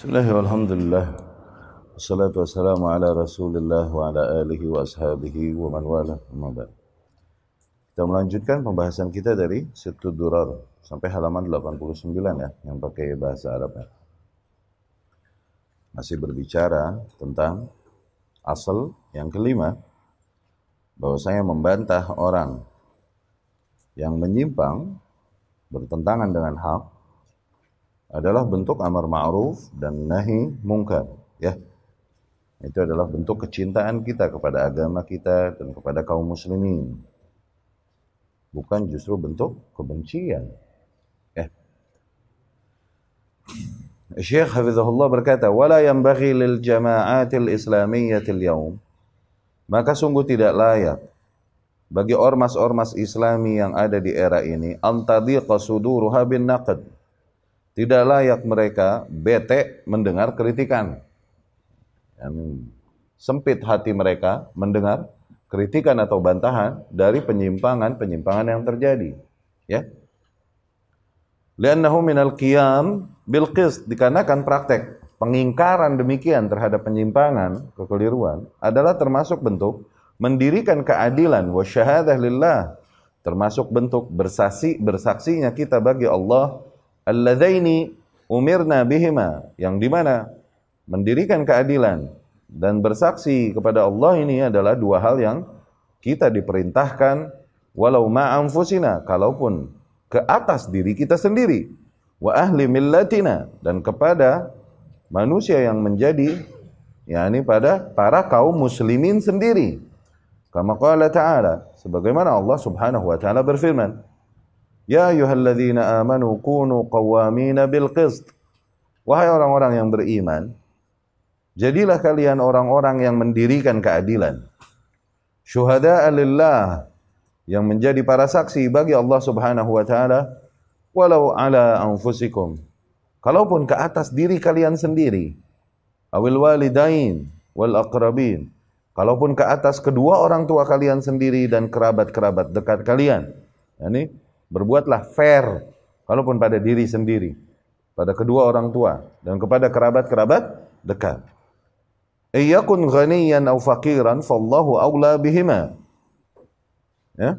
Wassalatu wassalamu ala rasulillah Kita melanjutkan pembahasan kita dari Situ Durar Sampai halaman 89 ya Yang pakai bahasa Arab ya. Masih berbicara tentang Asal yang kelima bahwa saya membantah orang Yang menyimpang Bertentangan dengan hak adalah bentuk amar ma'ruf dan nahi mungkar, ya. Itu adalah bentuk kecintaan kita kepada agama kita dan kepada kaum muslimin. Bukan justru bentuk kebencian. Ya. Syekh Hafizahullah berkata, "Wala yanbaghi lil jama'atil islamiyyatil yaum" Maka sungguh tidak layak bagi ormas-ormas islami yang ada di era ini antadiqa suduruha bin naqd tidak layak mereka bete mendengar kritikan. Dan sempit hati mereka mendengar kritikan atau bantahan dari penyimpangan-penyimpangan yang terjadi. Ya. Liannahu minal qiyam bil dikarenakan praktek pengingkaran demikian terhadap penyimpangan, kekeliruan adalah termasuk bentuk mendirikan keadilan wa syahadah lillah termasuk bentuk bersaksi bersaksinya kita bagi Allah alladzaini umirna bihima yang di mana mendirikan keadilan dan bersaksi kepada Allah ini adalah dua hal yang kita diperintahkan walau ma'amfusina, kalaupun ke atas diri kita sendiri wa ahli millatina dan kepada manusia yang menjadi yakni pada para kaum muslimin sendiri kama qala ta'ala sebagaimana Allah Subhanahu wa taala berfirman Ya ayyuhalladzina amanu kunu qawwamina bil qist. Wahai orang-orang yang beriman, jadilah kalian orang-orang yang mendirikan keadilan. Syuhada lillah yang menjadi para saksi bagi Allah Subhanahu wa taala walau ala anfusikum. Kalaupun ke atas diri kalian sendiri. Awil walidain wal aqrabin. Kalaupun ke atas kedua orang tua kalian sendiri dan kerabat-kerabat dekat kalian. Yani Berbuatlah fair, walaupun pada diri sendiri, pada kedua orang tua, dan kepada kerabat-kerabat dekat. Iyakun ghaniyan au fakiran, fallahu awla bihima. Ya?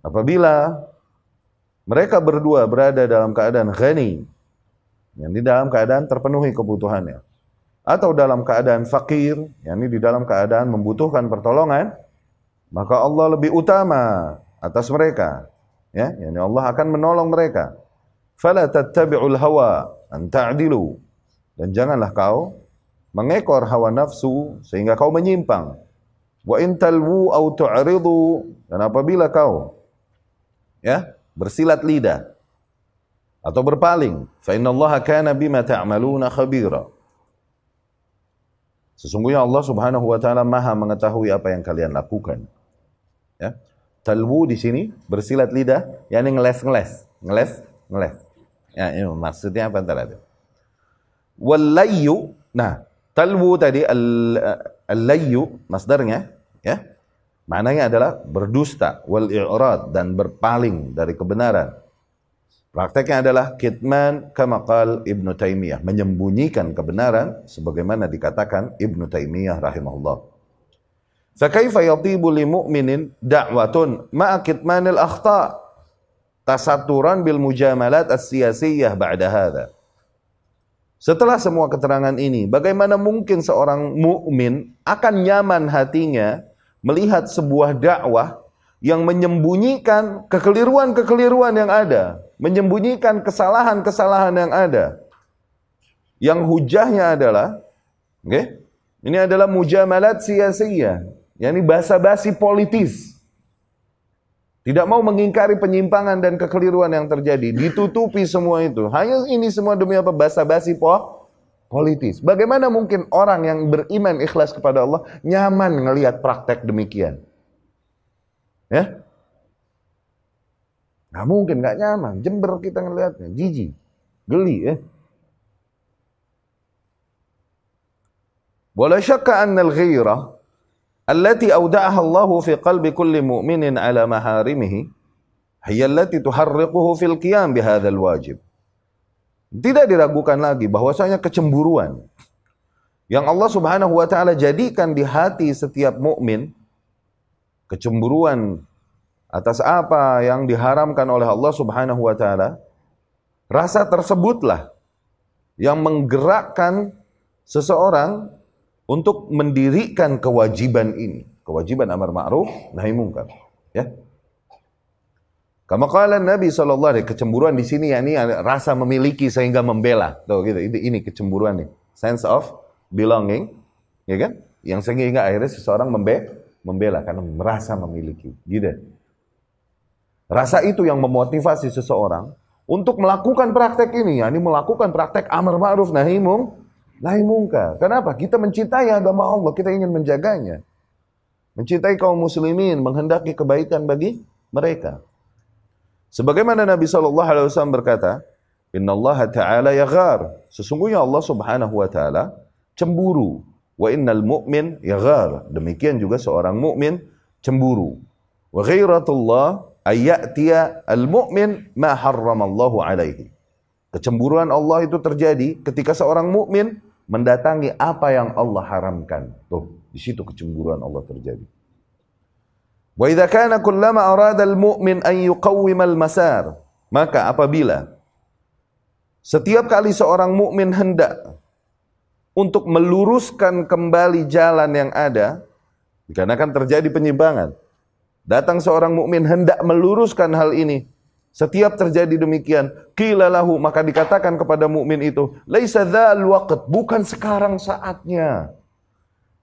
Apabila mereka berdua berada dalam keadaan ghani, yang di dalam keadaan terpenuhi kebutuhannya, atau dalam keadaan fakir, yang di dalam keadaan membutuhkan pertolongan, maka Allah lebih utama atas mereka. Ya, yani Allah akan menolong mereka. Fala tattabi'ul hawa an ta'dilu. Dan janganlah kau mengekor hawa nafsu sehingga kau menyimpang. Wa in talwu au tu'ridu. Dan apabila kau ya, bersilat lidah atau berpaling, fa innallaha kana bima ta'maluna khabira. Sesungguhnya Allah Subhanahu wa taala Maha mengetahui apa yang kalian lakukan. Ya. Talwu di sini bersilat lidah, yakni ngeles-ngeles, ngeles-ngeles. Ya, ini maksudnya apa entar ada. Wallayu, nah, talwu tadi al-layu masdarnya ya. Maknanya adalah berdusta wal i'rad dan berpaling dari kebenaran. Prakteknya adalah kitman kama Ibnu Taimiyah, menyembunyikan kebenaran sebagaimana dikatakan Ibnu Taimiyah rahimahullah. Fakaifa yatibu li mu'minin da'watun ma'akitmanil akhtar tasaturan bil mujamalat as-siyasiyah ba'da hadha. Setelah semua keterangan ini, bagaimana mungkin seorang mukmin akan nyaman hatinya melihat sebuah dakwah yang menyembunyikan kekeliruan-kekeliruan yang ada, menyembunyikan kesalahan-kesalahan yang ada. Yang hujahnya adalah, okay, ini adalah mujamalat sia-sia, yakni basa-basi politis. Tidak mau mengingkari penyimpangan dan kekeliruan yang terjadi, ditutupi semua itu. Hanya ini semua demi apa? Basa-basi po politis. Bagaimana mungkin orang yang beriman ikhlas kepada Allah nyaman ngelihat praktek demikian? Ya? Nggak mungkin, nggak nyaman. Jember kita ngelihatnya, jijik, geli ya. Wala syakka annal ghairah allati awda'aha Allahu fi qalbi kulli mu'minin ala maharimihi hiya allati tuharriquhu fil qiyam hadzal wajib. Tidak diragukan lagi bahwasanya kecemburuan yang Allah Subhanahu wa taala jadikan di hati setiap mukmin kecemburuan atas apa yang diharamkan oleh Allah Subhanahu wa taala rasa tersebutlah yang menggerakkan seseorang untuk mendirikan kewajiban ini, kewajiban amar ma'ruf nahi mungkar, ya. Kama qala Nabi sallallahu alaihi kecemburuan di sini yakni rasa memiliki sehingga membela. Tuh gitu, ini, ini kecemburuan nih. Sense of belonging, ya kan? Yang sehingga akhirnya seseorang membe membela karena merasa memiliki. Gitu. Rasa itu yang memotivasi seseorang untuk melakukan praktek ini, yakni melakukan praktek amar ma'ruf nahi mungkar lain mungkar. Kenapa? Kita mencintai agama Allah, kita ingin menjaganya. Mencintai kaum muslimin, menghendaki kebaikan bagi mereka. Sebagaimana Nabi Shallallahu Alaihi Wasallam berkata, Inna Allah Taala yaghar. Sesungguhnya Allah Subhanahu Wa Taala cemburu. Wa innal mu'min yaghar. Demikian juga seorang mukmin cemburu. Wa ghairatullah ayatiya al-mu'min ma harramallahu alaihi. Kecemburuan Allah itu terjadi ketika seorang mukmin mendatangi apa yang Allah haramkan. Tuh, di situ kecemburuan Allah terjadi. Wa idza kana kullama arada al-mu'min an al masar, maka apabila setiap kali seorang mukmin hendak untuk meluruskan kembali jalan yang ada, dikarenakan terjadi penyimpangan. Datang seorang mukmin hendak meluruskan hal ini, setiap terjadi demikian, kilalahu maka dikatakan kepada mukmin itu, laisa dzal waqt, bukan sekarang saatnya.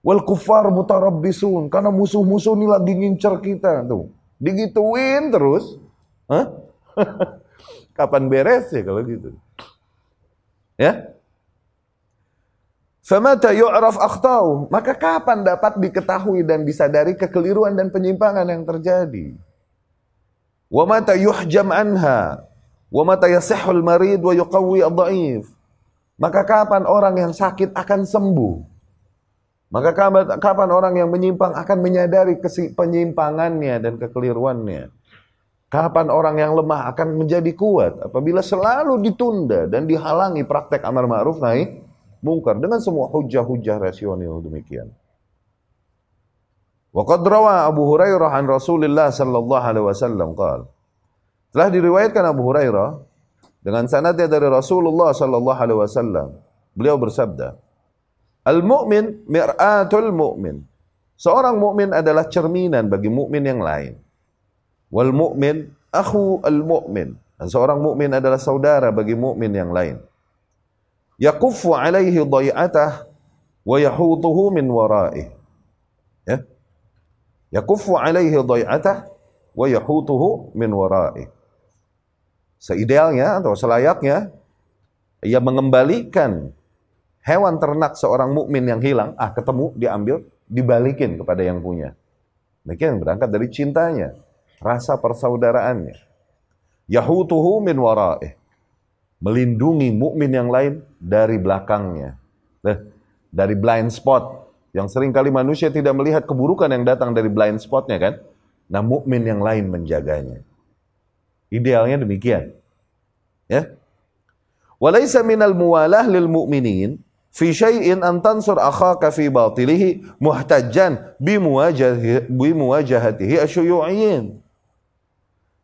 Wal kufar mutarabbisun, karena musuh-musuh ini lagi ngincer kita tuh. Digituin terus. Hah? Kapan beres ya kalau gitu? Ya? Famata yu'raf akhtau, maka kapan dapat diketahui dan disadari kekeliruan dan penyimpangan yang terjadi? Wa mata yuhjam anha wa mata yasihul marid wa yuqawi dhaif Maka kapan orang yang sakit akan sembuh? Maka kapan orang yang menyimpang akan menyadari penyimpangannya dan kekeliruannya? Kapan orang yang lemah akan menjadi kuat? Apabila selalu ditunda dan dihalangi praktek amar ma'ruf nahi mungkar dengan semua hujah-hujah rasional demikian. Wa qad rawa Abu Hurairah an Rasulillah sallallahu alaihi wasallam qala. Telah diriwayatkan Abu Hurairah dengan sanadnya dari Rasulullah sallallahu alaihi wasallam. Beliau bersabda, "Al-mu'min mir'atul mu'min." Seorang mukmin adalah cerminan bagi mukmin yang lain. Wal mu'min akhu al-mu'min. Dan seorang mukmin adalah saudara bagi mukmin yang lain. Yaquffu alaihi dhai'atah wa yahutuhu min wara'ih. Yakufu alaihi dhai'atah wa yahutuhu min wara'i. Seidealnya atau selayaknya ia mengembalikan hewan ternak seorang mukmin yang hilang, ah ketemu diambil, dibalikin kepada yang punya. Demikian berangkat dari cintanya, rasa persaudaraannya. Yahutuhu min wara'i Melindungi mukmin yang lain dari belakangnya. Dari blind spot, yang seringkali manusia tidak melihat keburukan yang datang dari blind spotnya kan. Nah mukmin yang lain menjaganya. Idealnya demikian. Ya. Walaysa minal muwalah lil mu'minin fi syai'in an tansur akhaka fi batilihi muhtajjan bi muwajahatihi asyuyu'in.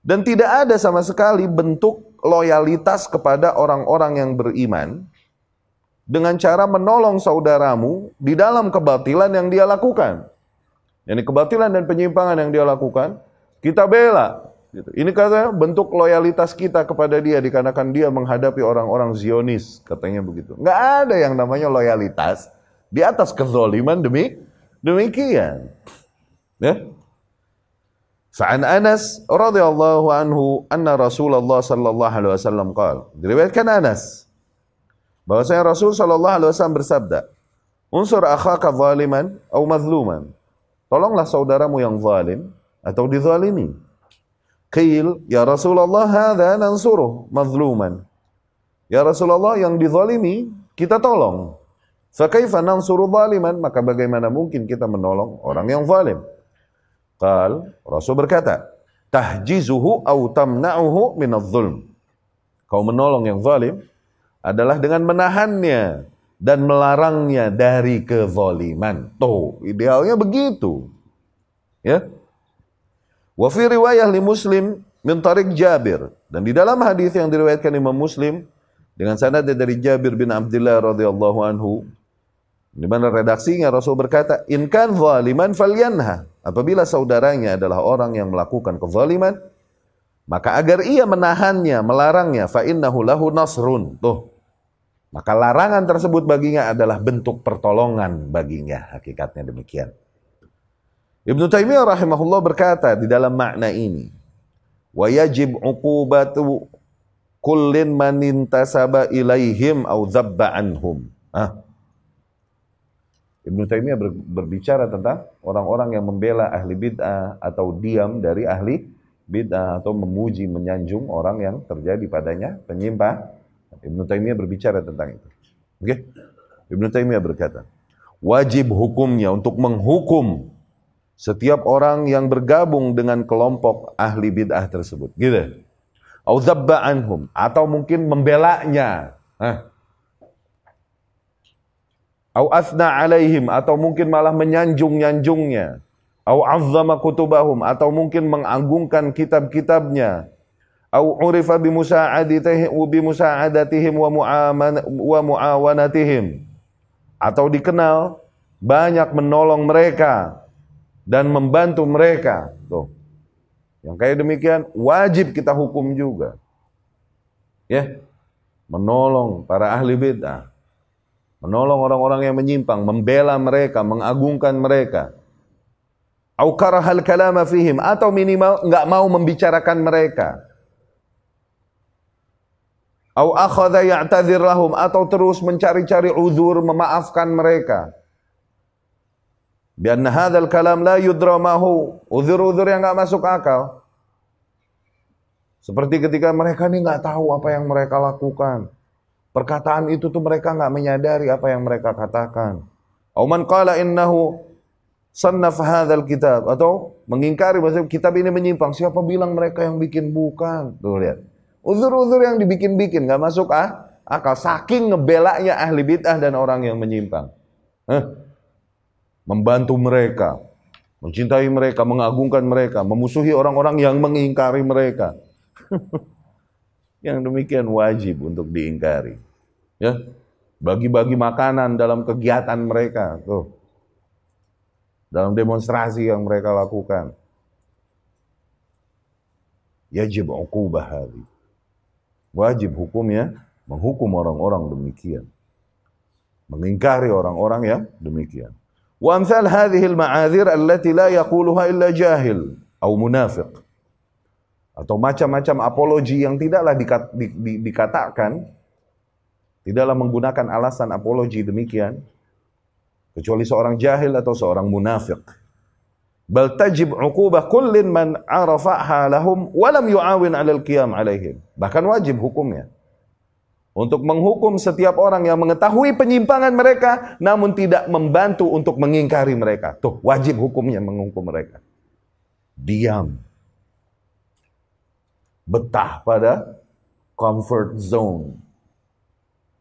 Dan tidak ada sama sekali bentuk loyalitas kepada orang-orang yang beriman dengan cara menolong saudaramu di dalam kebatilan yang dia lakukan. Ini yani kebatilan dan penyimpangan yang dia lakukan, kita bela. Gitu. Ini kata bentuk loyalitas kita kepada dia dikarenakan dia menghadapi orang-orang Zionis, katanya begitu. Nggak ada yang namanya loyalitas di atas kezoliman demi demikian. Ya. Sa'an Anas radhiyallahu anhu anna Rasulullah sallallahu alaihi wasallam qala. Diriwayatkan Anas Bahwasanya Rasul Shallallahu Alaihi Wasallam bersabda, unsur akhaka zaliman atau mazluman. Tolonglah saudaramu yang zalim atau dizalimi. Qil, ya Rasulullah hadha nansuruh mazluman. Ya Rasulullah yang dizalimi, kita tolong. Fakaifa nansuru zaliman? Maka bagaimana mungkin kita menolong orang yang zalim? Qal, Rasul berkata, tahjizuhu atau tamna'uhu al zulm Kau menolong yang zalim adalah dengan menahannya dan melarangnya dari kezaliman. Tuh, idealnya begitu. Ya. Wa fi riwayah li Muslim min tariq Jabir dan di dalam hadis yang diriwayatkan Imam Muslim dengan sanad dari Jabir bin Abdullah radhiyallahu anhu di mana redaksinya Rasul berkata, "In kan zaliman falyanha." Apabila saudaranya adalah orang yang melakukan kezaliman, maka agar ia menahannya, melarangnya, fa'innahu lahu nasrun. Tuh. Maka larangan tersebut baginya adalah bentuk pertolongan baginya. Hakikatnya demikian. Ibnu Taimiyah rahimahullah berkata di dalam makna ini, wa yajib uqubatu kullin manintasaba ilaihim au dzabba anhum. Ah. Ibnu Taimiyah berbicara tentang orang-orang yang membela ahli bid'ah atau diam dari ahli bid'ah atau memuji, menyanjung orang yang terjadi padanya penyimpang. Ibnu Taimiyah berbicara tentang itu. Oke? Okay? Ibnu Taimiyah berkata, wajib hukumnya untuk menghukum setiap orang yang bergabung dengan kelompok ahli bid'ah tersebut. Gitu. Auzabba anhum atau mungkin membelaknya Hah? Au alaihim atau mungkin malah menyanjung-nyanjungnya au azzama kutubahum atau mungkin mengagungkan kitab-kitabnya au urifa bi musa'adatihim bi wa wa muawanatihim atau dikenal banyak menolong mereka dan membantu mereka tuh yang kayak demikian wajib kita hukum juga ya menolong para ahli bid'ah menolong orang-orang yang menyimpang membela mereka mengagungkan mereka Au karahal kalama fihim atau minimal enggak mau membicarakan mereka. Au akhadha ya'tadzir lahum atau terus mencari-cari uzur memaafkan mereka. Bianna hadzal kalam la yudra hu Uzur-uzur yang enggak masuk akal. Seperti ketika mereka ini enggak tahu apa yang mereka lakukan. Perkataan itu tuh mereka enggak menyadari apa yang mereka katakan. Auman qala innahu sannaf hadzal kitab atau mengingkari maksudnya kitab ini menyimpang. Siapa bilang mereka yang bikin bukan? Tuh lihat. Uzur-uzur yang dibikin-bikin nggak masuk ah, akal saking ngebelaknya ahli bid'ah dan orang yang menyimpang. membantu mereka, mencintai mereka, mengagungkan mereka, memusuhi orang-orang yang mengingkari mereka. yang demikian wajib untuk diingkari. Ya. Bagi-bagi makanan dalam kegiatan mereka. Tuh dalam demonstrasi yang mereka lakukan. Yajib uqubah Wajib hukumnya menghukum orang-orang demikian. Mengingkari orang-orang yang demikian. Wa amsal hadhil ma'adhir allati la yaquluha illa jahil au munafiq. Atau macam-macam apologi yang tidaklah dikat, di, di, dikatakan, tidaklah menggunakan alasan apologi demikian, kecuali seorang jahil atau seorang munafik. Bal tajib uqubah kullin man arafaha lahum wa lam yu'awin 'alal qiyam 'alaihim. Bahkan wajib hukumnya untuk menghukum setiap orang yang mengetahui penyimpangan mereka namun tidak membantu untuk mengingkari mereka. Tuh, wajib hukumnya menghukum mereka. Diam. Betah pada comfort zone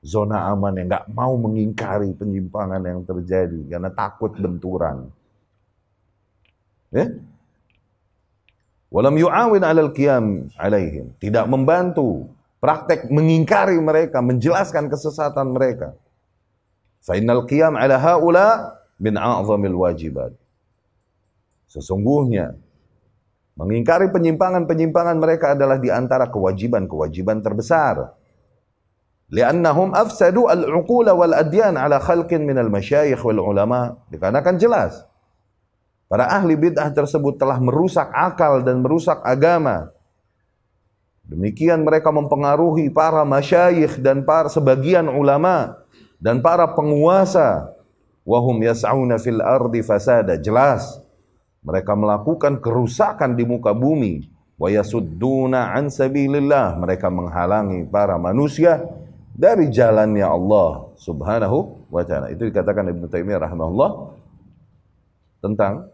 zona aman yang nggak mau mengingkari penyimpangan yang terjadi karena takut benturan. Ya? Walam yu'awin alal qiyam alaihim. Tidak membantu praktek mengingkari mereka, menjelaskan kesesatan mereka. Fainal qiyam ala haula min a'zamil wajibat. Sesungguhnya mengingkari penyimpangan-penyimpangan mereka adalah di antara kewajiban-kewajiban terbesar. Liannahum afsadu al-uqula wal adyan ala khalqin minal masyayikh wal ulama. Dikarenakan jelas. Para ahli bid'ah tersebut telah merusak akal dan merusak agama. Demikian mereka mempengaruhi para masyayikh dan para sebagian ulama dan para penguasa. Wahum yas'auna fil ardi fasada. Jelas. Mereka melakukan kerusakan di muka bumi. Wa yasudduna an sabilillah. Mereka menghalangi para manusia dari jalannya Allah Subhanahu wa taala. Itu dikatakan Ibnu Taimiyah rahimahullah tentang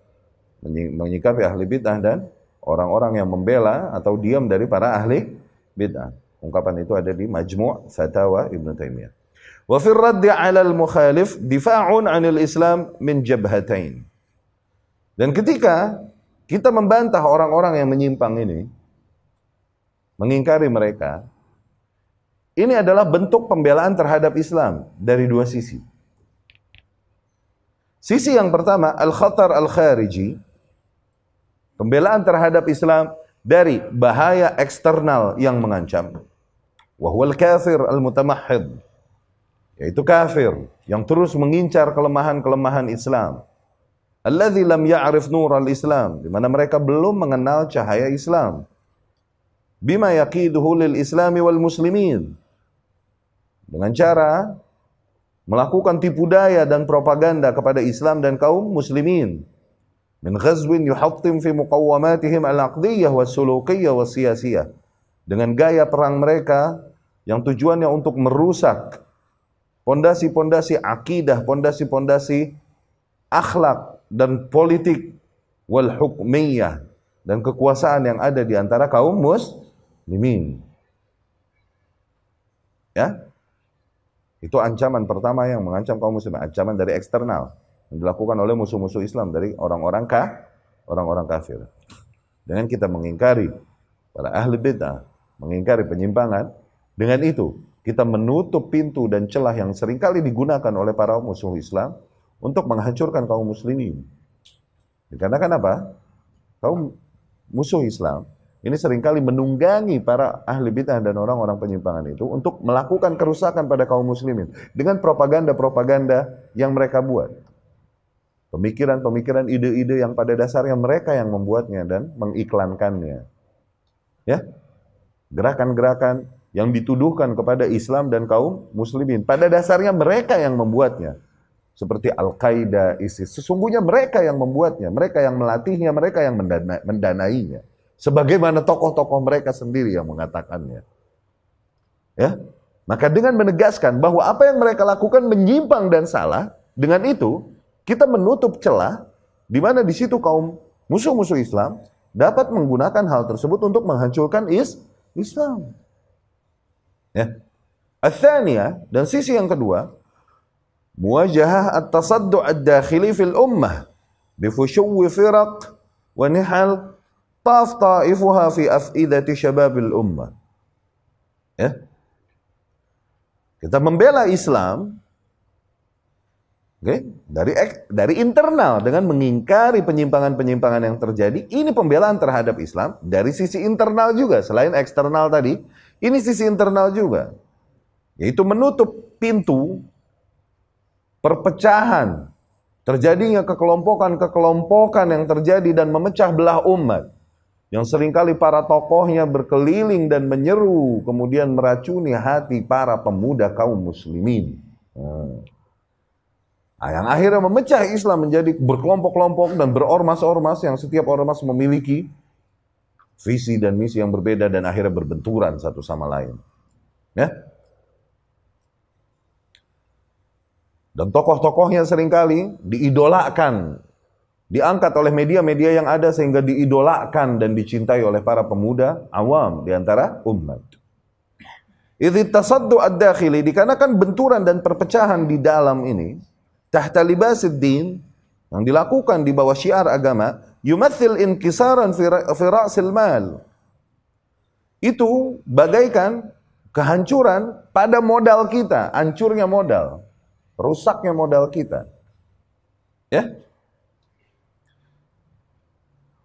menyikapi ahli bid'ah dan orang-orang yang membela atau diam dari para ahli bid'ah. Ungkapan itu ada di Majmu' Fatawa Ibnu Taimiyah. Wa fi raddi 'ala al-mukhalif difa'un 'anil Islam min jabhatain. Dan ketika kita membantah orang-orang yang menyimpang ini, mengingkari mereka, ini adalah bentuk pembelaan terhadap Islam dari dua sisi. Sisi yang pertama, al-khatar al-khariji, pembelaan terhadap Islam dari bahaya eksternal yang mengancam. Wahwal kafir al-mutamahid, yaitu kafir yang terus mengincar kelemahan-kelemahan Islam. Alladzi lam ya'rif nur al-Islam, di mana mereka belum mengenal cahaya Islam. Bima yaqiduhu lil Islami wal muslimin dengan cara melakukan tipu daya dan propaganda kepada Islam dan kaum muslimin. Min ghazwin yuhattim fi muqawwamatihim al-aqdiyah wa sulukiyah wa siyasiyah. Dengan gaya perang mereka yang tujuannya untuk merusak pondasi-pondasi akidah, pondasi-pondasi akhlak dan politik wal hukmiyah dan kekuasaan yang ada di antara kaum muslimin. Ya. Itu ancaman pertama yang mengancam kaum muslim. ancaman dari eksternal yang dilakukan oleh musuh-musuh Islam dari orang-orang kah orang-orang kafir. Dengan kita mengingkari para ahli bid'ah, mengingkari penyimpangan, dengan itu kita menutup pintu dan celah yang seringkali digunakan oleh para musuh Islam untuk menghancurkan kaum muslimin. Dikarenakan apa? Kaum musuh Islam ini seringkali menunggangi para ahli bid'ah dan orang-orang penyimpangan itu untuk melakukan kerusakan pada kaum muslimin dengan propaganda-propaganda yang mereka buat. Pemikiran-pemikiran, ide-ide yang pada dasarnya mereka yang membuatnya dan mengiklankannya. Ya. Gerakan-gerakan yang dituduhkan kepada Islam dan kaum muslimin. Pada dasarnya mereka yang membuatnya. Seperti Al-Qaeda, ISIS. Sesungguhnya mereka yang membuatnya, mereka yang melatihnya, mereka yang mendanainya. Sebagaimana tokoh-tokoh mereka sendiri yang mengatakannya. Ya, maka dengan menegaskan bahwa apa yang mereka lakukan menyimpang dan salah, dengan itu kita menutup celah di mana di situ kaum musuh-musuh Islam dapat menggunakan hal tersebut untuk menghancurkan is Islam. Ya. Athania dan sisi yang kedua, muwajahah at-tasaddu ad-dakhili fil ummah bi firaq wa nihal Taf ta'ifuha fi af'idati syababil ummah. Ya. Kita membela Islam okay? dari dari internal dengan mengingkari penyimpangan-penyimpangan yang terjadi. Ini pembelaan terhadap Islam dari sisi internal juga selain eksternal tadi. Ini sisi internal juga. Yaitu menutup pintu perpecahan terjadinya kekelompokan-kekelompokan yang terjadi dan memecah belah umat yang seringkali para tokohnya berkeliling dan menyeru, kemudian meracuni hati para pemuda kaum muslimin. Hmm. Nah, yang akhirnya memecah Islam menjadi berkelompok-kelompok dan berormas-ormas yang setiap ormas memiliki visi dan misi yang berbeda dan akhirnya berbenturan satu sama lain. Ya? Dan tokoh-tokohnya seringkali diidolakan diangkat oleh media-media yang ada sehingga diidolakan dan dicintai oleh para pemuda awam di antara umat. Idh tasaddu ad-dakhili dikarenakan benturan dan perpecahan di dalam ini tahta libasid yang dilakukan di bawah syiar agama yumathil inkisaran fi ra'sil mal. Itu bagaikan kehancuran pada modal kita, hancurnya modal, rusaknya modal kita. Ya,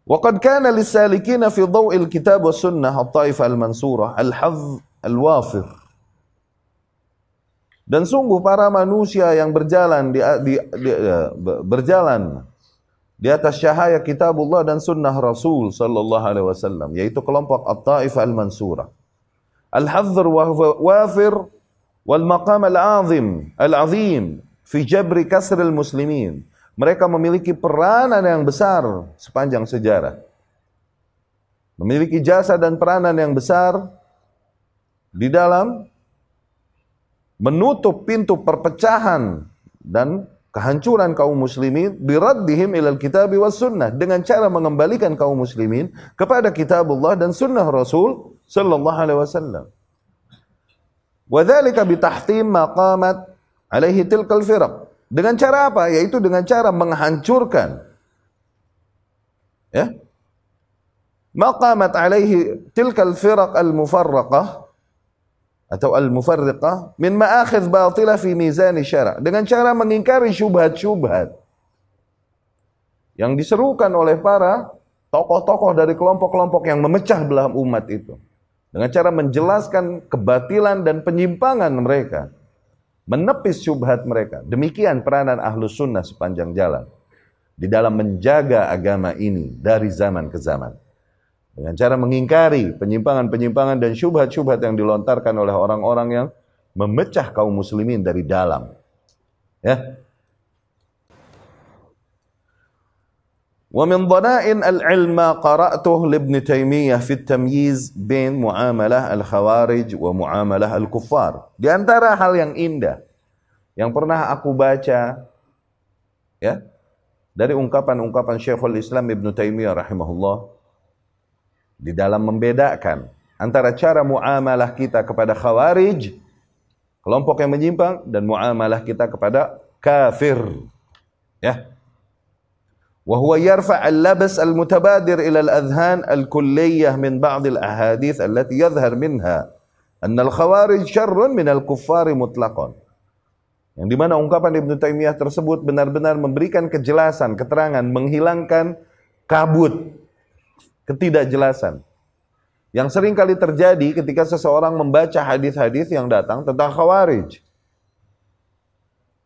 وقد كان للسالكين في ضوء الكتاب والسنة الطائفة المنصورة الحظ الوافر dan sungguh para manusia yang berjalan di, di, di berjalan di atas cahaya kitabullah dan sunnah Rasul sallallahu alaihi wasallam yaitu kelompok at taif Al-Mansura. al hadhr wa wafir wal maqam al-azim al-azim fi jabr kasr al-muslimin Mereka memiliki peranan yang besar sepanjang sejarah. Memiliki jasa dan peranan yang besar di dalam menutup pintu perpecahan dan kehancuran kaum muslimin biraddihim ilal kitabi was sunnah dengan cara mengembalikan kaum muslimin kepada kitabullah dan sunnah Rasul sallallahu alaihi wasallam. Wadhalika bitahtim maqamat alaihi tilkal firaq. Dengan cara apa? Yaitu dengan cara menghancurkan. Ya. Maqamat alaihi tilkal firaq al-mufarraqah atau al-mufarriqah min ma'akhiz batila fi mizan syara' dengan cara mengingkari syubhat-syubhat yang diserukan oleh para tokoh-tokoh dari kelompok-kelompok yang memecah belah umat itu dengan cara menjelaskan kebatilan dan penyimpangan mereka menepis syubhat mereka. Demikian peranan ahlus sunnah sepanjang jalan. Di dalam menjaga agama ini dari zaman ke zaman. Dengan cara mengingkari penyimpangan-penyimpangan dan syubhat-syubhat yang dilontarkan oleh orang-orang yang memecah kaum muslimin dari dalam. Ya, ومن ضنائن العلم قرأته لابن تيمية في التمييز بين معاملة الخوارج ومعاملة الكفار. Di antara hal yang indah yang pernah aku baca ya dari ungkapan-ungkapan Syekhul Islam Ibn Taymiyyah rahimahullah di dalam membedakan antara cara muamalah kita kepada khawarij kelompok yang menyimpang dan muamalah kita kepada kafir ya وهو يرفع اللبس المتبادر إلى الأذهان الكلية من بعض الأحاديث التي يظهر منها أن الخوارج شر من الكفار مطلقا yang dimana ungkapan Ibn Taymiyah tersebut benar-benar memberikan kejelasan, keterangan, menghilangkan kabut, ketidakjelasan. Yang sering kali terjadi ketika seseorang membaca hadis-hadis yang datang tentang khawarij.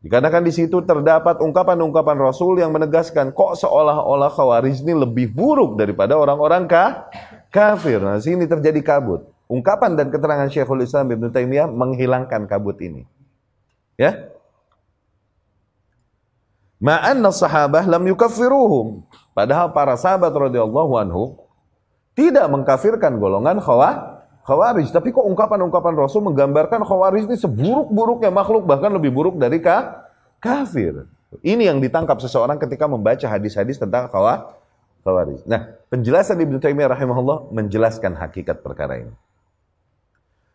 Dikarenakan di situ terdapat ungkapan-ungkapan Rasul yang menegaskan kok seolah-olah Khawarij ini lebih buruk daripada orang-orang ka kafir. Nah, sini terjadi kabut. Ungkapan dan keterangan Syekhul Islam Ibn Taimiyah menghilangkan kabut ini. Ya. Ma'anna sahabah lam yukaffiruhum. Padahal para sahabat radhiyallahu anhu tidak mengkafirkan golongan khawarij Khawarij. Tapi kok ungkapan-ungkapan Rasul menggambarkan Khawarij ini seburuk-buruknya makhluk, bahkan lebih buruk dari ka kafir. Ini yang ditangkap seseorang ketika membaca hadis-hadis tentang Khawarij. Nah, penjelasan Ibnu Taimiyah rahimahullah menjelaskan hakikat perkara ini.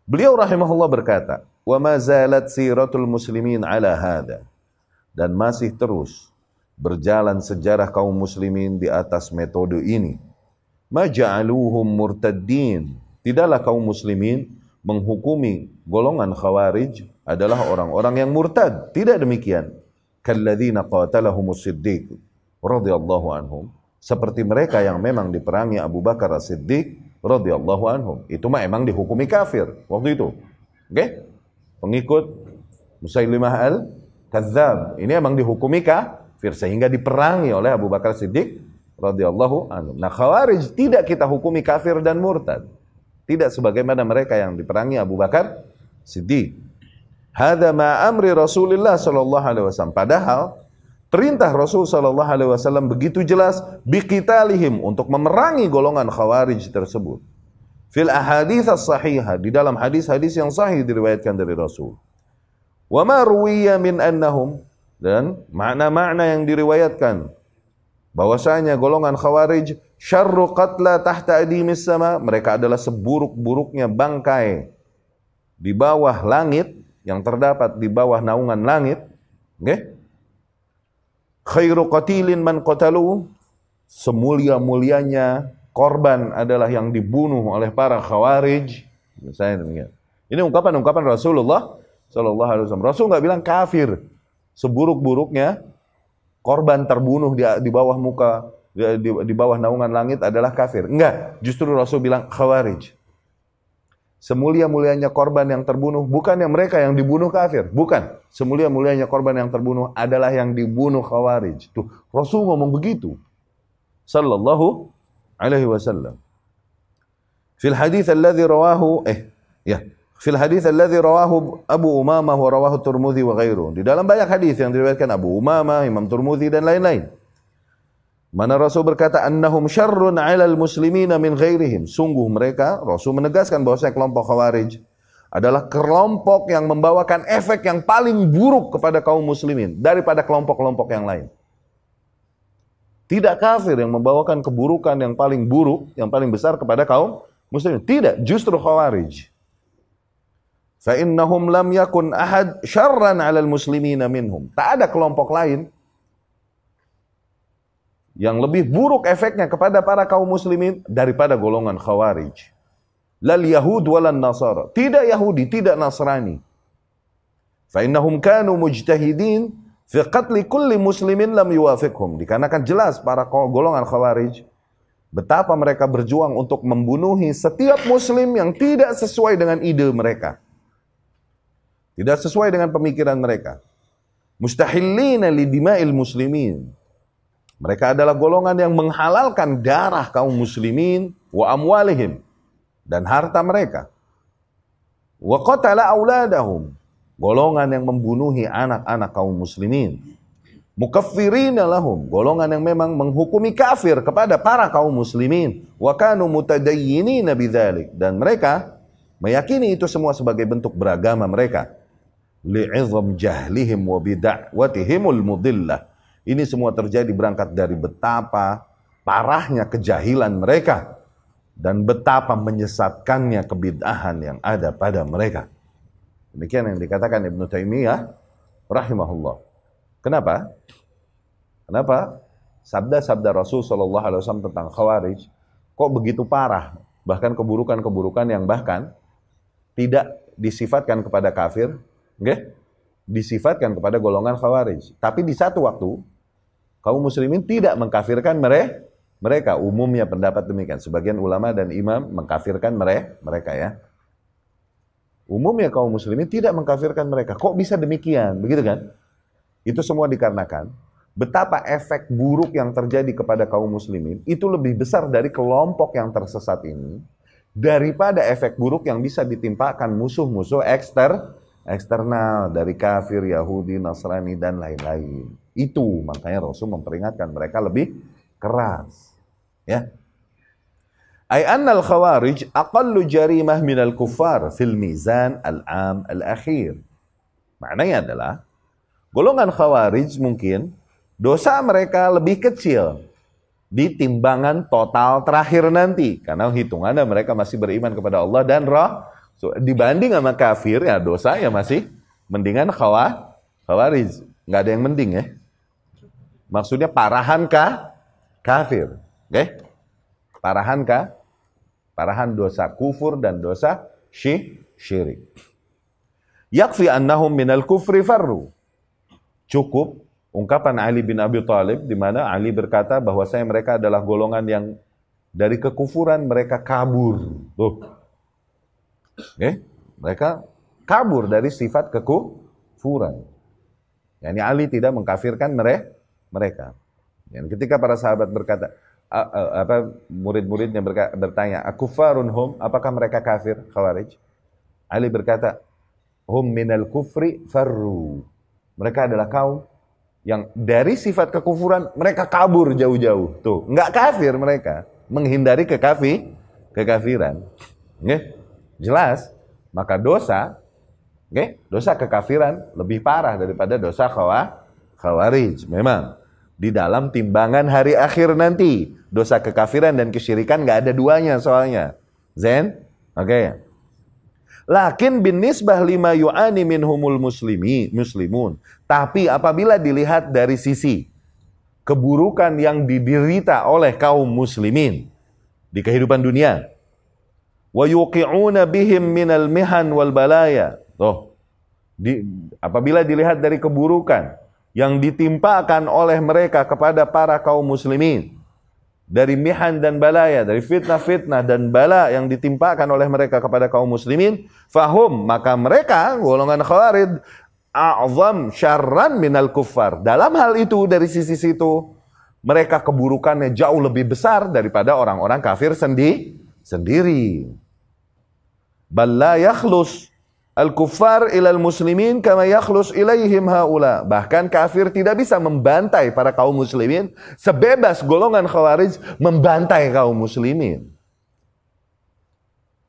Beliau rahimahullah berkata, "Wa ma siratul muslimin ala hada." Dan masih terus berjalan sejarah kaum muslimin di atas metode ini. Maja'aluhum murtaddin Tidaklah kaum muslimin menghukumi golongan khawarij adalah orang-orang yang murtad. Tidak demikian. Kalladzina qatalahumus siddiq radhiyallahu anhum. Seperti mereka yang memang diperangi Abu Bakar as-Siddiq radhiyallahu anhum. Itu mah emang dihukumi kafir waktu itu. Oke? Okay? Pengikut Musailimah al-Kadzab. Ini emang dihukumi kafir sehingga diperangi oleh Abu Bakar Siddiq radhiyallahu anhu. Nah, Khawarij tidak kita hukumi kafir dan murtad. Tidak sebagaimana mereka yang diperangi Abu Bakar Siddiq. Hadza ma amri Rasulillah sallallahu alaihi wasallam. Padahal perintah Rasul sallallahu alaihi wasallam begitu jelas biqitalihim untuk memerangi golongan Khawarij tersebut. Fil ahadits sahihah di dalam hadis-hadis yang sahih diriwayatkan dari Rasul. Wa ma ruwiya min annahum dan makna-makna yang diriwayatkan bahwasanya golongan Khawarij syarru qatla tahta adimis sama mereka adalah seburuk-buruknya bangkai di bawah langit yang terdapat di bawah naungan langit nggih khairu qatilin man qatalu semulia-mulianya korban adalah yang dibunuh oleh para khawarij misalnya demikian ini ungkapan-ungkapan Rasulullah sallallahu Alaihi Wasallam Rasul nggak bilang kafir seburuk-buruknya korban terbunuh di, di bawah muka di, di bawah naungan langit adalah kafir. Enggak, justru Rasul bilang khawarij. Semulia-mulianya korban yang terbunuh bukan yang mereka yang dibunuh kafir, bukan. Semulia-mulianya korban yang terbunuh adalah yang dibunuh khawarij. Tuh, Rasul ngomong begitu. Sallallahu alaihi wasallam. Fil hadis alladhi rawahu eh ya, fil hadis alladhi rawahu Abu Umamah wa rawahu Tirmidzi wa ghairuh. Di dalam banyak hadis yang diriwayatkan Abu Umamah, Imam Tirmidzi dan lain-lain. Mana Rasul berkata annahum syarrun 'alal muslimina min ghairihim. Sungguh mereka Rasul menegaskan bahwasanya kelompok Khawarij adalah kelompok yang membawakan efek yang paling buruk kepada kaum muslimin daripada kelompok-kelompok yang lain. Tidak kafir yang membawakan keburukan yang paling buruk, yang paling besar kepada kaum muslimin. Tidak, justru Khawarij. Fa innahum lam yakun ahad syarran 'alal muslimina minhum. Tak ada kelompok lain yang lebih buruk efeknya kepada para kaum muslimin daripada golongan khawarij. Lal Yahud walan Nasara. Tidak Yahudi, tidak Nasrani. Fa'innahum kanu mujtahidin fi qatli kulli muslimin lam yuwafiqhum. Dikarenakan jelas para golongan khawarij betapa mereka berjuang untuk membunuhi setiap muslim yang tidak sesuai dengan ide mereka. Tidak sesuai dengan pemikiran mereka. Mustahillina lidima'il muslimin mereka adalah golongan yang menghalalkan darah kaum muslimin wa amwalihim dan harta mereka. Wa qatala auladahum. Golongan yang membunuhi anak-anak kaum muslimin. Mukaffirina lahum, golongan yang memang menghukumi kafir kepada para kaum muslimin. Wa kanu mutadayyinina bidzalik dan mereka meyakini itu semua sebagai bentuk beragama mereka. Li'izam jahlihim wa bid'atihimul mudillah ini semua terjadi berangkat dari betapa parahnya kejahilan mereka dan betapa menyesatkannya kebidahan yang ada pada mereka. Demikian yang dikatakan Ibnu Taimiyah rahimahullah. Kenapa? Kenapa sabda-sabda Rasul saw. alaihi wasallam tentang Khawarij kok begitu parah? Bahkan keburukan-keburukan yang bahkan tidak disifatkan kepada kafir, okay? disifatkan kepada golongan Khawarij. Tapi di satu waktu kaum muslimin tidak mengkafirkan mereka mereka umumnya pendapat demikian sebagian ulama dan imam mengkafirkan mereka mereka ya umumnya kaum muslimin tidak mengkafirkan mereka kok bisa demikian begitu kan itu semua dikarenakan betapa efek buruk yang terjadi kepada kaum muslimin itu lebih besar dari kelompok yang tersesat ini daripada efek buruk yang bisa ditimpakan musuh-musuh ekster eksternal dari kafir, Yahudi, Nasrani dan lain-lain. Itu makanya Rasul memperingatkan mereka lebih keras. Ya. Ay annal khawarij aqallu jarimah minal kuffar fil mizan al-am al-akhir. Maknanya adalah golongan khawarij mungkin dosa mereka lebih kecil di timbangan total terakhir nanti karena hitungannya mereka masih beriman kepada Allah dan roh So, dibanding sama kafir ya dosa ya masih mendingan khawa khawariz Nggak ada yang mending ya. Maksudnya parahan kah kafir. Oke? Okay? Parahan kah? Parahan dosa kufur dan dosa syi syirik. Yakfi annahum minal kufri farru. Cukup ungkapan Ali bin Abi Thalib di mana Ali berkata bahwa saya mereka adalah golongan yang dari kekufuran mereka kabur. Tuh. Okay? Mereka kabur dari sifat kekufuran. Yani Ali tidak mengkafirkan mereka. Dan ketika para sahabat berkata, apa murid-muridnya bertanya, "Akufarun hum? Apakah mereka kafir?" Khawarij. Ali berkata, "Hum minal kufri farru." Mereka adalah kaum yang dari sifat kekufuran mereka kabur jauh-jauh. Tuh, nggak kafir mereka, menghindari kekafir kekafiran. Nih, jelas, maka dosa, oke, okay, dosa kekafiran lebih parah daripada dosa khawa, khawarij. Memang di dalam timbangan hari akhir nanti dosa kekafiran dan kesyirikan nggak ada duanya soalnya. Zen, oke. Okay. Lakin bin nisbah lima yu'ani minhumul muslimi, muslimun. Tapi apabila dilihat dari sisi keburukan yang diderita oleh kaum muslimin di kehidupan dunia, wa yuqi'una bihim minal mihan wal balaya. Tuh. Di, apabila dilihat dari keburukan yang ditimpakan oleh mereka kepada para kaum muslimin dari mihan dan balaya, dari fitnah-fitnah dan bala yang ditimpakan oleh mereka kepada kaum muslimin, fahum maka mereka golongan khawarid a'zam syarran minal kuffar. Dalam hal itu dari sisi situ mereka keburukannya jauh lebih besar daripada orang-orang kafir sendiri sendiri. Bala yakhlus al-kuffar ilal muslimin kama yakhlus ilaihim haula. Bahkan kafir tidak bisa membantai para kaum muslimin sebebas golongan khawarij membantai kaum muslimin.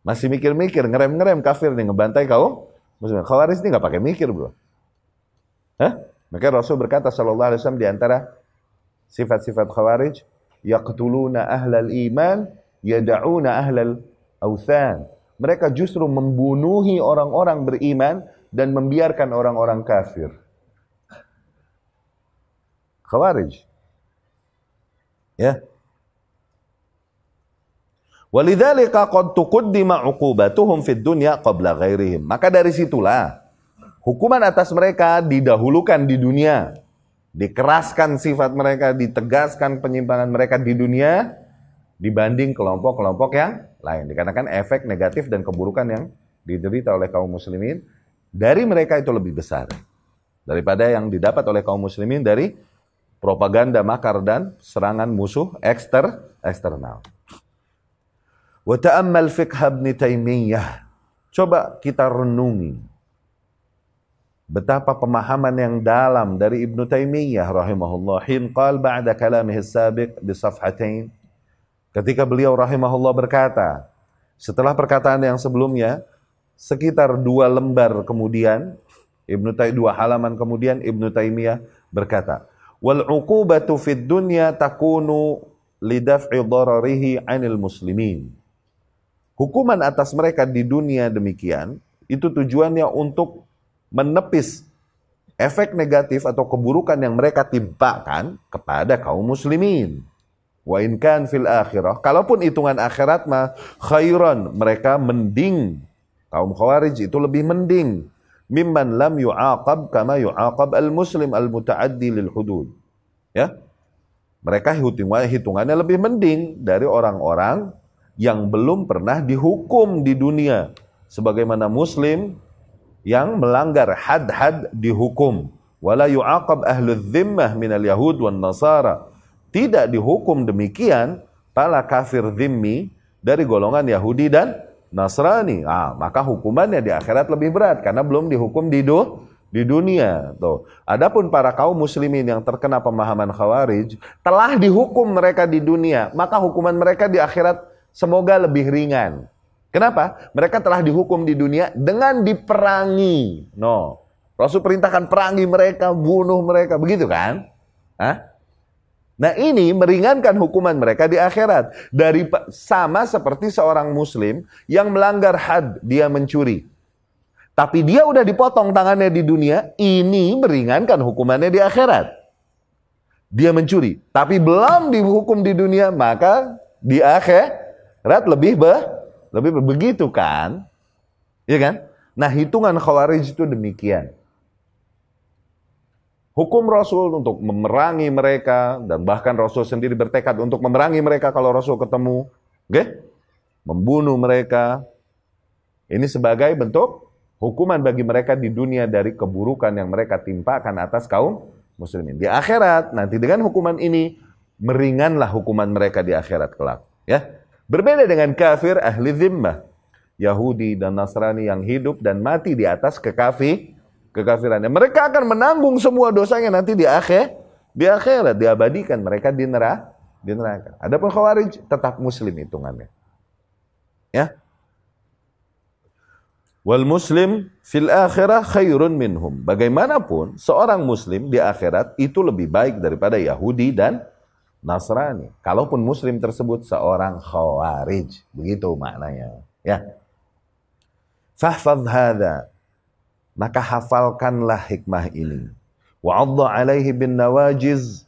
Masih mikir-mikir, ngerem-ngerem kafir nih ngebantai kaum muslimin. Khawarij ini nggak pakai mikir, Bro. Hah? Maka Rasul berkata sallallahu alaihi wasallam di antara sifat-sifat khawarij yaqtuluna ahlal iman yada'una ahlal awthan. Mereka justru membunuhi orang-orang beriman dan membiarkan orang-orang kafir. Khawarij. Ya. Walidhalika qad tuqaddima 'uqubatuhum fid dunya qabla ghairihim. Maka dari situlah hukuman atas mereka didahulukan di dunia. Dikeraskan sifat mereka, ditegaskan penyimpangan mereka di dunia dibanding kelompok-kelompok yang lain. dikarenakan efek negatif dan keburukan yang diderita oleh kaum muslimin dari mereka itu lebih besar daripada yang didapat oleh kaum muslimin dari propaganda makar dan serangan musuh ekster eksternal. Wa ta'ammal fiqh Ibn Taimiyah. Coba kita renungi betapa pemahaman yang dalam dari Ibnu Taimiyah rahimahullah hin qal ba'da kalamihi sabiq bi safhatain Ketika beliau rahimahullah berkata, setelah perkataan yang sebelumnya, sekitar dua lembar kemudian, Ibnu Taimiyah dua halaman kemudian Ibnu Taimiyah berkata, "Wal 'uqubatu fid dunya takunu lidaf'i dararihi 'anil muslimin." Hukuman atas mereka di dunia demikian, itu tujuannya untuk menepis efek negatif atau keburukan yang mereka timpakan kepada kaum muslimin. Wa in kan fil akhirah. Kalaupun hitungan akhirat mah khairan, mereka mending. Kaum Khawarij itu lebih mending. Mimman lam yu'aqab kama yu'aqab al-muslim al-muta'addi lil hudud. Ya. Mereka hitungannya, hitungannya lebih mending dari orang-orang yang belum pernah dihukum di dunia. Sebagaimana muslim yang melanggar had-had dihukum. Wala yu'aqab ahlu dhimmah minal yahud wan nasara tidak dihukum demikian para kafir zimmi dari golongan Yahudi dan Nasrani. Ah, maka hukumannya di akhirat lebih berat karena belum dihukum di do, di dunia. Tuh. Adapun para kaum muslimin yang terkena pemahaman Khawarij telah dihukum mereka di dunia, maka hukuman mereka di akhirat semoga lebih ringan. Kenapa? Mereka telah dihukum di dunia dengan diperangi. No. Rasul perintahkan perangi mereka, bunuh mereka, begitu kan? Hah? Nah ini meringankan hukuman mereka di akhirat dari sama seperti seorang muslim yang melanggar had dia mencuri. Tapi dia udah dipotong tangannya di dunia, ini meringankan hukumannya di akhirat. Dia mencuri, tapi belum dihukum di dunia, maka di akhirat lebih be, lebih begitu kan? Iya kan? Nah, hitungan khawarij itu demikian hukum Rasul untuk memerangi mereka dan bahkan Rasul sendiri bertekad untuk memerangi mereka kalau Rasul ketemu, oke? Okay? Membunuh mereka. Ini sebagai bentuk hukuman bagi mereka di dunia dari keburukan yang mereka timpakan atas kaum muslimin. Di akhirat nanti dengan hukuman ini meringanlah hukuman mereka di akhirat kelak, ya. Berbeda dengan kafir ahli zimmah, Yahudi dan Nasrani yang hidup dan mati di atas kekafir kekafirannya. Mereka akan menanggung semua dosanya nanti di akhir di akhirat diabadikan mereka di neraka di neraka. Adapun khawarij tetap muslim hitungannya. Ya. Wal muslim fil akhirah khairun minhum. Bagaimanapun seorang muslim di akhirat itu lebih baik daripada Yahudi dan Nasrani. Kalaupun muslim tersebut seorang khawarij. Begitu maknanya. Ya. Fahfaz hadza maka hafalkanlah hikmah ini. Wa alaihi bin nawajiz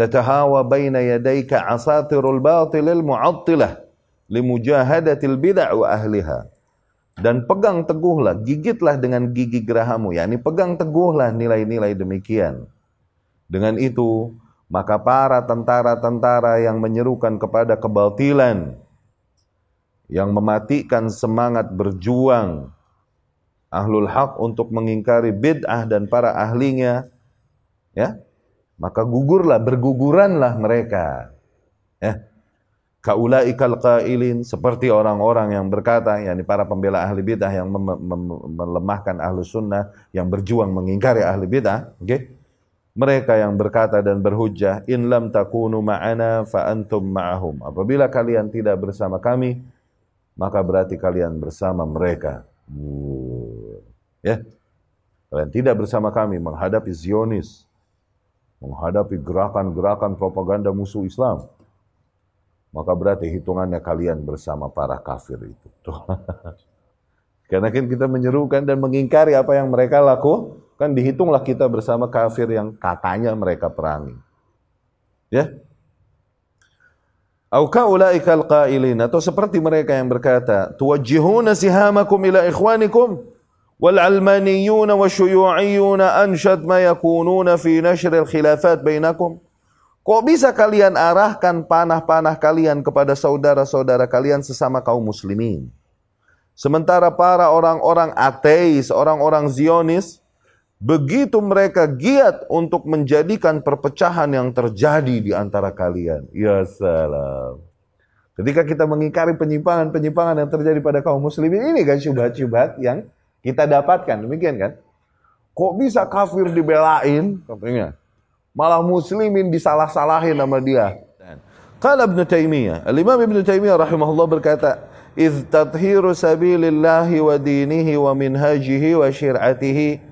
tatahawa baina yadaika asatirul batilil mu'attilah limujahadatil bid'ah wa ahliha. Dan pegang teguhlah, gigitlah dengan gigi gerahamu, yakni pegang teguhlah nilai-nilai demikian. Dengan itu, maka para tentara-tentara yang menyerukan kepada kebatilan, yang mematikan semangat berjuang, ahlul haq untuk mengingkari bid'ah dan para ahlinya ya maka gugurlah berguguranlah mereka ya kaulaikal qailin seperti orang-orang yang berkata yakni para pembela ahli bid'ah yang melemahkan ahlu sunnah yang berjuang mengingkari ahli bid'ah oke okay? mereka yang berkata dan berhujjah in lam takunu ma'ana fa antum ma'ahum apabila kalian tidak bersama kami maka berarti kalian bersama mereka Ya. Kalian tidak bersama kami menghadapi Zionis, menghadapi gerakan-gerakan propaganda musuh Islam. Maka berarti hitungannya kalian bersama para kafir itu. Karena kan kita menyerukan dan mengingkari apa yang mereka laku, kan dihitunglah kita bersama kafir yang katanya mereka perangi. Ya, Au kaulaikal qailin atau seperti mereka yang berkata, tuwajjihuna sihamakum ila ikhwanikum wal almaniyun wa wasyuyu'iyun anshad ma yakununa fi nashr al khilafat bainakum. Kok bisa kalian arahkan panah-panah kalian kepada saudara-saudara kalian sesama kaum muslimin? Sementara para orang-orang ateis, orang-orang Zionis, Begitu mereka giat untuk menjadikan perpecahan yang terjadi di antara kalian. Ya salam. Ketika kita mengingkari penyimpangan-penyimpangan yang terjadi pada kaum muslimin ini kan syubhat-syubhat yang kita dapatkan. Demikian kan? Kok bisa kafir dibelain? Katanya. Malah muslimin disalah-salahin sama dia. Qala Ibn Taimiyah, Al-Imam Ibn Taimiyah rahimahullah berkata, "Iz sabilillahi wa dinihi wa minhajihi wa syir'atihi"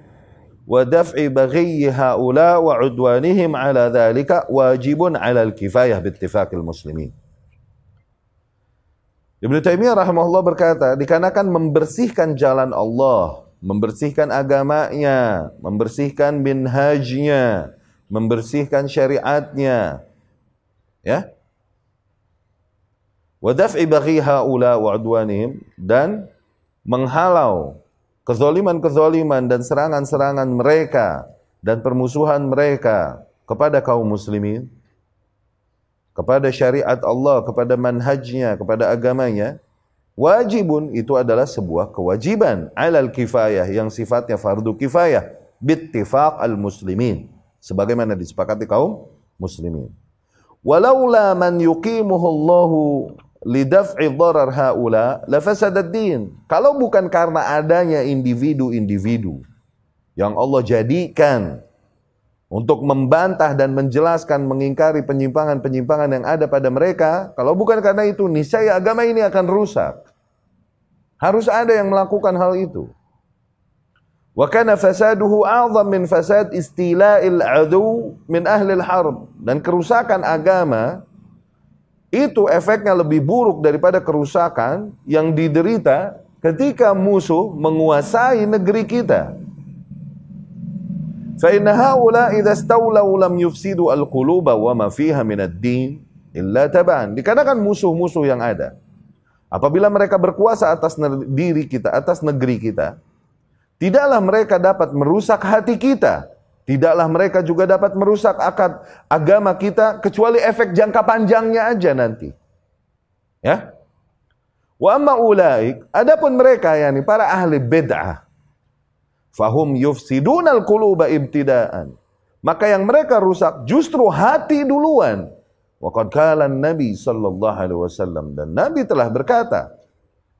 ودفع بغي هؤلاء وعدوانهم على ذلك واجب على الكفاية باتفاق المسلمين. kifayah bittifaqil Ibnu Taimiyah rahimahullah berkata, dikarenakan membersihkan jalan Allah, membersihkan agamanya, membersihkan minhajnya, membersihkan syariatnya. Ya. Wa daf'i baghi haula wa dan menghalau Kezoliman-kezoliman dan serangan-serangan mereka dan permusuhan mereka kepada kaum muslimin, kepada syariat Allah, kepada manhajnya, kepada agamanya, wajibun itu adalah sebuah kewajiban alal kifayah yang sifatnya fardu kifayah bittifaq al muslimin sebagaimana disepakati kaum muslimin walaula man yuqimuhu lidaf'i dharar haula din. Kalau bukan karena adanya individu-individu yang Allah jadikan untuk membantah dan menjelaskan mengingkari penyimpangan-penyimpangan yang ada pada mereka, kalau bukan karena itu niscaya agama ini akan rusak. Harus ada yang melakukan hal itu. Wa kana fasaduhu a'zam min fasad istila'il adu min ahli harb dan kerusakan agama itu efeknya lebih buruk daripada kerusakan yang diderita ketika musuh menguasai negeri kita. Dikarenakan musuh-musuh yang ada. Apabila mereka berkuasa atas diri kita, atas negeri kita, tidaklah mereka dapat merusak hati kita Tidaklah mereka juga dapat merusak akad agama kita kecuali efek jangka panjangnya aja nanti. Ya. Wa amma ulaik, adapun mereka yakni para ahli bid'ah. Fahum yufsidunal quluba ibtidaan. Maka yang mereka rusak justru hati duluan. Waqad qala Nabi sallallahu alaihi wasallam dan Nabi telah berkata,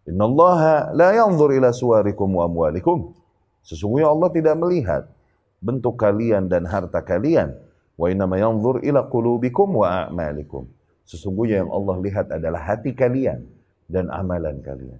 "Innallaha la yanzur ila suwarikum wa amwalikum." Sesungguhnya Allah tidak melihat bentuk kalian dan harta kalian. Wa inama yanzur ila qulubikum wa a'malikum. Sesungguhnya yang Allah lihat adalah hati kalian dan amalan kalian.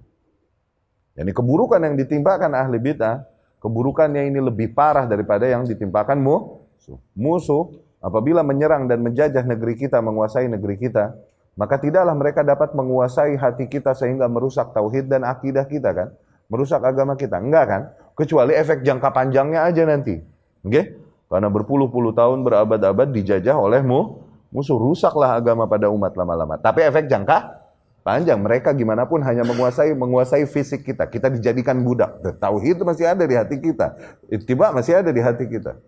Yani keburukan yang ditimpakan ahli bid'ah, keburukannya ini lebih parah daripada yang ditimpakan musuh. Musuh apabila menyerang dan menjajah negeri kita, menguasai negeri kita, maka tidaklah mereka dapat menguasai hati kita sehingga merusak tauhid dan akidah kita kan, merusak agama kita. Enggak kan? Kecuali efek jangka panjangnya aja nanti. Okay? Karena berpuluh-puluh tahun berabad-abad dijajah olehmu musuh rusaklah agama pada umat lama-lama. Tapi efek jangka panjang mereka gimana pun hanya menguasai menguasai fisik kita. Kita dijadikan budak. Tauhid itu masih ada di hati kita. Tiba masih ada di hati kita.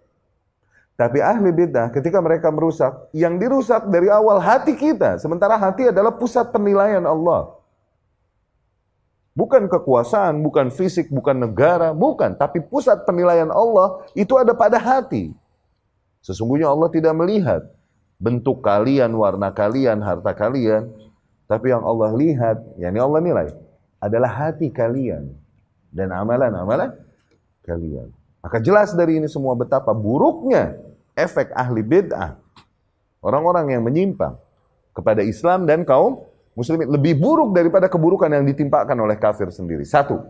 Tapi ahli bid'ah ketika mereka merusak, yang dirusak dari awal hati kita. Sementara hati adalah pusat penilaian Allah. Bukan kekuasaan, bukan fisik, bukan negara, bukan. Tapi pusat penilaian Allah itu ada pada hati. Sesungguhnya Allah tidak melihat bentuk kalian, warna kalian, harta kalian. Tapi yang Allah lihat, yang Allah nilai, adalah hati kalian. Dan amalan-amalan kalian. Maka jelas dari ini semua betapa buruknya efek ahli bid'ah. Orang-orang yang menyimpang kepada Islam dan kaum muslimin lebih buruk daripada keburukan yang ditimpakan oleh kafir sendiri. Satu.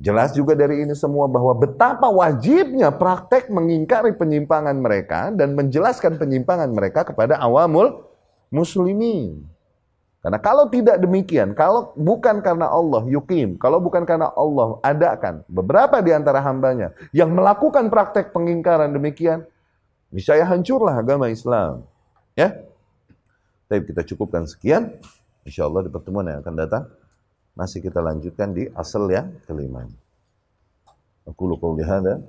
Jelas juga dari ini semua bahwa betapa wajibnya praktek mengingkari penyimpangan mereka dan menjelaskan penyimpangan mereka kepada awamul muslimin. Karena kalau tidak demikian, kalau bukan karena Allah yukim, kalau bukan karena Allah adakan beberapa di antara hambanya yang melakukan praktek pengingkaran demikian, niscaya hancurlah agama Islam. Ya, tapi kita cukupkan sekian. Insya Allah di pertemuan yang akan datang masih kita lanjutkan di asal yang kelima. Aku lupa lihada,